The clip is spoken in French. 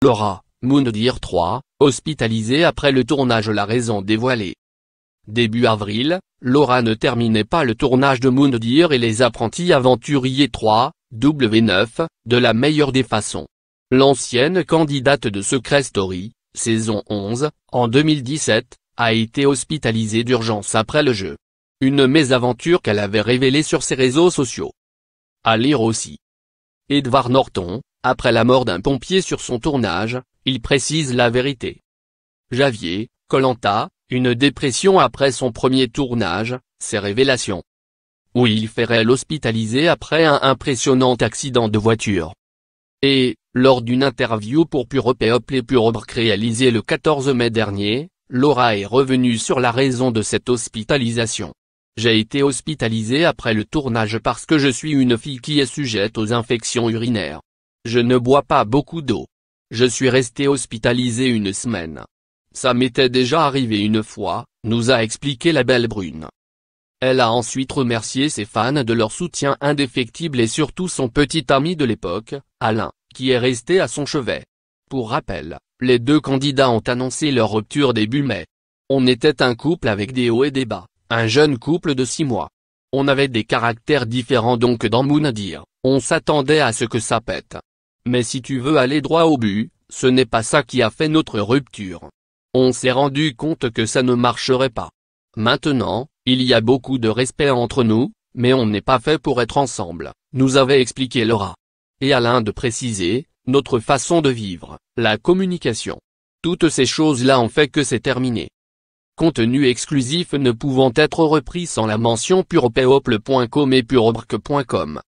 Laura, Moundir 3, hospitalisée après le tournage La raison dévoilée. Début avril, Laura ne terminait pas le tournage de Moundir et les apprentis aventuriers 3, W9, de la meilleure des façons. L'ancienne candidate de Secret Story, saison 11, en 2017, a été hospitalisée d'urgence après le jeu. Une mésaventure qu'elle avait révélée sur ses réseaux sociaux. À lire aussi. Edward Norton, après la mort d'un pompier sur son tournage, il précise la vérité. Javier, Colanta, une dépression après son premier tournage, ses révélations. il ferait hospitalisé après un impressionnant accident de voiture. Et, lors d'une interview pour Pure les et Pure réalisée le 14 mai dernier, Laura est revenue sur la raison de cette hospitalisation. J'ai été hospitalisée après le tournage parce que je suis une fille qui est sujette aux infections urinaires. Je ne bois pas beaucoup d'eau. Je suis resté hospitalisé une semaine. Ça m'était déjà arrivé une fois, nous a expliqué la belle brune. Elle a ensuite remercié ses fans de leur soutien indéfectible et surtout son petit ami de l'époque, Alain, qui est resté à son chevet. Pour rappel, les deux candidats ont annoncé leur rupture début mai. On était un couple avec des hauts et des bas, un jeune couple de six mois. On avait des caractères différents donc dans Moon dire, on s'attendait à ce que ça pète. Mais si tu veux aller droit au but, ce n'est pas ça qui a fait notre rupture. On s'est rendu compte que ça ne marcherait pas. Maintenant, il y a beaucoup de respect entre nous, mais on n'est pas fait pour être ensemble, nous avait expliqué Laura. Et Alain de préciser, notre façon de vivre, la communication. Toutes ces choses-là ont fait que c'est terminé. Contenu exclusif ne pouvant être repris sans la mention purepeople.com et